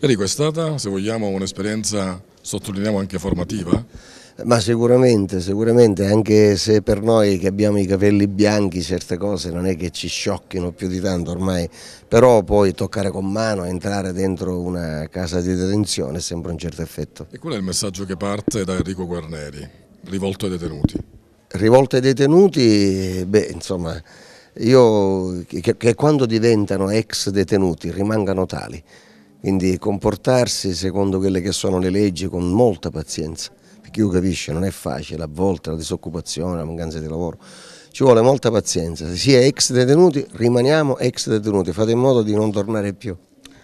Enrico, è stata, se vogliamo, un'esperienza, sottolineiamo, anche formativa? Ma sicuramente, sicuramente, anche se per noi che abbiamo i capelli bianchi certe cose non è che ci sciocchino più di tanto ormai, però poi toccare con mano, entrare dentro una casa di detenzione sembra un certo effetto. E qual è il messaggio che parte da Enrico Guarneri, rivolto ai detenuti? Rivolto ai detenuti, beh insomma, io che, che quando diventano ex detenuti rimangano tali. Quindi comportarsi secondo quelle che sono le leggi con molta pazienza, perché io capisco, non è facile, a volte la disoccupazione, la mancanza di lavoro, ci vuole molta pazienza, se si è ex detenuti rimaniamo ex detenuti, fate in modo di non tornare più.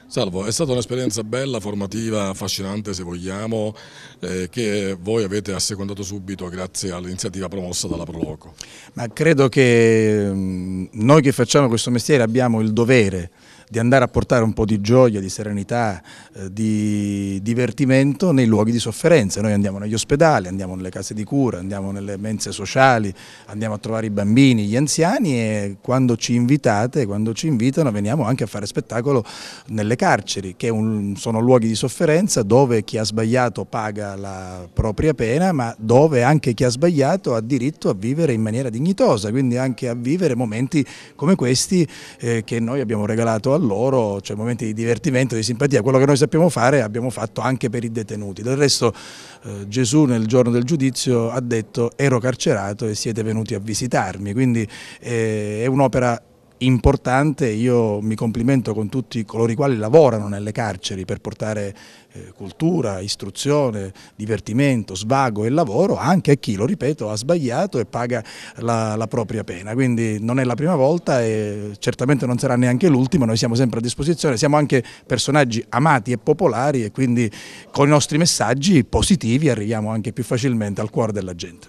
Salvo, è stata un'esperienza bella, formativa, affascinante se vogliamo, eh, che voi avete assecondato subito grazie all'iniziativa promossa dalla Proloco. Ma credo che mm, noi che facciamo questo mestiere abbiamo il dovere di andare a portare un po' di gioia, di serenità, eh, di divertimento nei luoghi di sofferenza. Noi andiamo negli ospedali, andiamo nelle case di cura, andiamo nelle mense sociali, andiamo a trovare i bambini, gli anziani e quando ci invitate, quando ci invitano veniamo anche a fare spettacolo nelle carceri, che un, sono luoghi di sofferenza dove chi ha sbagliato paga la propria pena, ma dove anche chi ha sbagliato ha diritto a vivere in maniera dignitosa, quindi anche a vivere momenti come questi eh, che noi abbiamo regalato alla loro, cioè momenti di divertimento, di simpatia, quello che noi sappiamo fare abbiamo fatto anche per i detenuti. Del resto eh, Gesù nel giorno del giudizio ha detto ero carcerato e siete venuti a visitarmi, quindi eh, è un'opera importante, io mi complimento con tutti coloro i quali lavorano nelle carceri per portare eh, cultura, istruzione, divertimento, svago e lavoro anche a chi, lo ripeto, ha sbagliato e paga la, la propria pena, quindi non è la prima volta e certamente non sarà neanche l'ultima, noi siamo sempre a disposizione, siamo anche personaggi amati e popolari e quindi con i nostri messaggi positivi arriviamo anche più facilmente al cuore della gente.